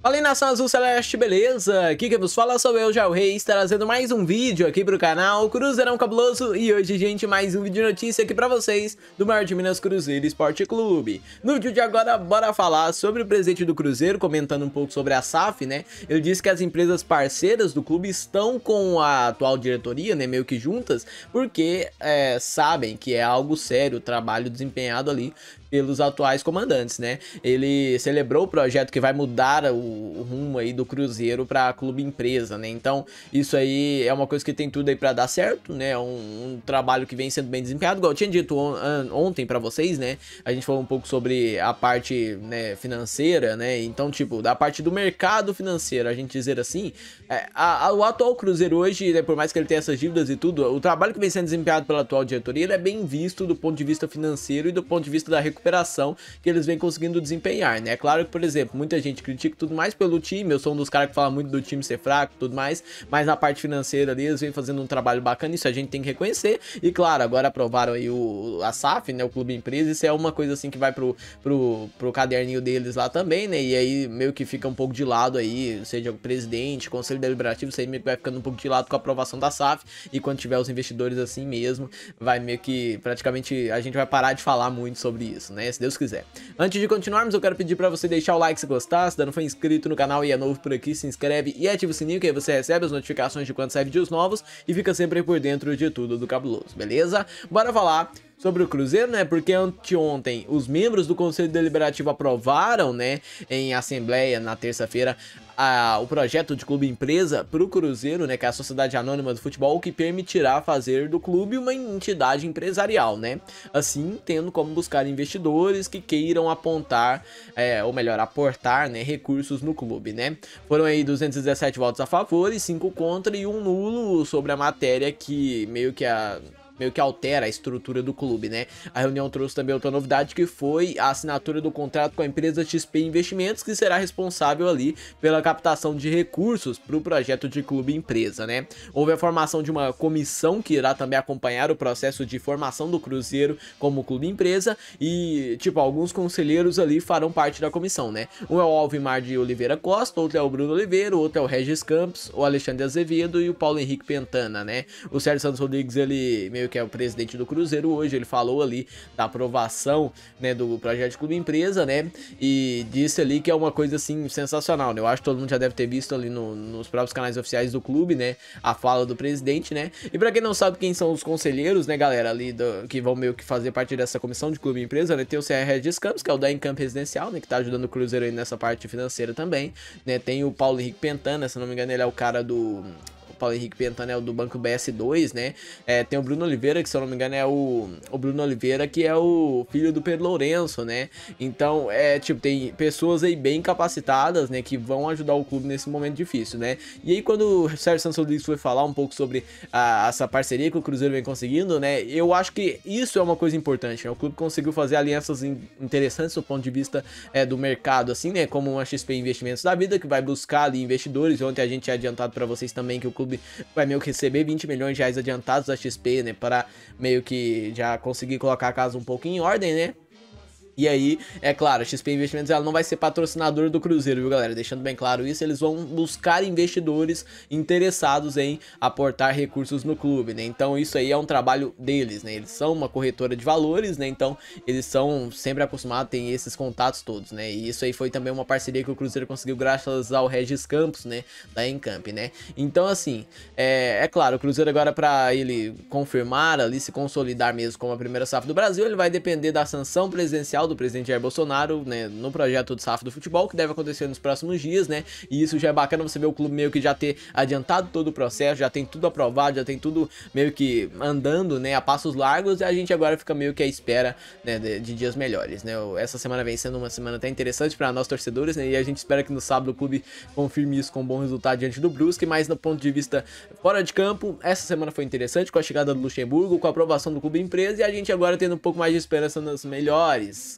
Fala aí nação azul celeste, beleza? Aqui que vos fala sou eu, o Reis, trazendo mais um vídeo aqui pro canal Cruzeirão Cabuloso E hoje, gente, mais um vídeo de notícia aqui pra vocês do maior de Minas Cruzeiro Esporte Clube No vídeo de agora, bora falar sobre o presidente do Cruzeiro, comentando um pouco sobre a SAF, né? Ele disse que as empresas parceiras do clube estão com a atual diretoria, né, meio que juntas Porque é, sabem que é algo sério o trabalho desempenhado ali pelos atuais comandantes, né? Ele celebrou o projeto que vai mudar o, rumo aí do Cruzeiro para clube empresa, né? Então, isso aí é uma coisa que tem tudo aí para dar certo, né? É um, um, trabalho que vem sendo bem desempenhado, igual eu tinha dito on, ontem para vocês, né? A gente falou um pouco sobre a parte, né, financeira, né? Então, tipo, da parte do mercado financeiro, a gente dizer assim, é, a, a, o atual Cruzeiro hoje, né, por mais que ele tenha essas dívidas e tudo, o trabalho que vem sendo desempenhado pela atual diretoria, é bem visto do ponto de vista financeiro e do ponto de vista da recuperação recuperação que eles vêm conseguindo desempenhar, né? É claro que, por exemplo, muita gente critica tudo mais pelo time, eu sou um dos caras que fala muito do time ser fraco tudo mais, mas na parte financeira ali eles vêm fazendo um trabalho bacana, isso a gente tem que reconhecer. E claro, agora aprovaram aí o, a SAF, né? O Clube Empresa, isso é uma coisa assim que vai pro, pro, pro caderninho deles lá também, né? E aí meio que fica um pouco de lado aí, seja o presidente, conselho deliberativo, isso aí meio que vai ficando um pouco de lado com a aprovação da SAF. E quando tiver os investidores assim mesmo, vai meio que praticamente a gente vai parar de falar muito sobre isso isso, né? Se Deus quiser. Antes de continuarmos, eu quero pedir para você deixar o like se gostar, se ainda não for inscrito no canal e é novo por aqui, se inscreve e ativa o sininho que aí você recebe as notificações de quando sai vídeos novos e fica sempre por dentro de tudo do Cabuloso, beleza? Bora falar sobre o Cruzeiro, né? Porque anteontem os membros do Conselho Deliberativo aprovaram, né, em assembleia na terça-feira, a, o projeto de clube empresa para o Cruzeiro, né, que é a Sociedade Anônima do Futebol, que permitirá fazer do clube uma entidade empresarial, né? Assim, tendo como buscar investidores que queiram apontar, é, ou melhor, aportar né, recursos no clube, né? Foram aí 217 votos a favor e 5 contra e um nulo sobre a matéria que meio que a meio que altera a estrutura do clube, né? A reunião trouxe também outra novidade que foi a assinatura do contrato com a empresa XP Investimentos, que será responsável ali pela captação de recursos para o projeto de clube empresa, né? Houve a formação de uma comissão que irá também acompanhar o processo de formação do Cruzeiro como clube empresa e, tipo, alguns conselheiros ali farão parte da comissão, né? Um é o Alvimar de Oliveira Costa, outro é o Bruno Oliveira, outro é o Regis Campos, o Alexandre Azevedo e o Paulo Henrique Pentana, né? O Sérgio Santos Rodrigues, ele meio que é o presidente do Cruzeiro hoje, ele falou ali da aprovação né, do projeto de Clube Empresa, né? E disse ali que é uma coisa assim sensacional, né? Eu acho que todo mundo já deve ter visto ali no, nos próprios canais oficiais do clube, né? A fala do presidente, né? E para quem não sabe quem são os conselheiros, né, galera, ali do, que vão meio que fazer parte dessa comissão de Clube Empresa, né? Tem o CR Regis Campos, que é o da Encamp Residencial, né? Que tá ajudando o Cruzeiro aí nessa parte financeira também, né? Tem o Paulo Henrique Pentana, se não me engano, ele é o cara do Paulo Henrique Pentana é o do Banco BS2, né? É, tem o Bruno Oliveira, que se eu não me engano é o, o Bruno Oliveira, que é o filho do Pedro Lourenço, né? Então, é tipo, tem pessoas aí bem capacitadas, né? Que vão ajudar o clube nesse momento difícil, né? E aí, quando o Sérgio Santos Rodrigues foi falar um pouco sobre a, essa parceria que o Cruzeiro vem conseguindo, né? Eu acho que isso é uma coisa importante, né? O clube conseguiu fazer alianças interessantes do ponto de vista é, do mercado, assim, né? Como uma XP Investimentos da Vida, que vai buscar ali investidores. Ontem a gente é adiantado para vocês também que o clube vai meio que receber 20 milhões de reais adiantados da XP, né? Para meio que já conseguir colocar a casa um pouco em ordem, né? E aí, é claro, a XP Investimentos ela não vai ser patrocinadora do Cruzeiro, viu, galera? Deixando bem claro isso, eles vão buscar investidores interessados em aportar recursos no clube, né? Então isso aí é um trabalho deles, né? Eles são uma corretora de valores, né? Então eles são sempre acostumados, ter esses contatos todos, né? E isso aí foi também uma parceria que o Cruzeiro conseguiu graças ao Regis Campos, né? Da Encamp, né? Então, assim, é, é claro, o Cruzeiro agora para ele confirmar ali, se consolidar mesmo como a primeira safra do Brasil, ele vai depender da sanção presidencial do presidente Jair Bolsonaro, né, no projeto do SAF do futebol, que deve acontecer nos próximos dias, né? E isso já é bacana você ver o clube meio que já ter adiantado todo o processo, já tem tudo aprovado, já tem tudo meio que andando, né, a passos largos, e a gente agora fica meio que à espera, né, de, de dias melhores, né? Essa semana vem sendo uma semana até interessante para nós torcedores, né? E a gente espera que no sábado o clube confirme isso com um bom resultado diante do Brusque, mas no ponto de vista fora de campo, essa semana foi interessante com a chegada do Luxemburgo, com a aprovação do clube empresa e a gente agora tendo um pouco mais de esperança nas melhores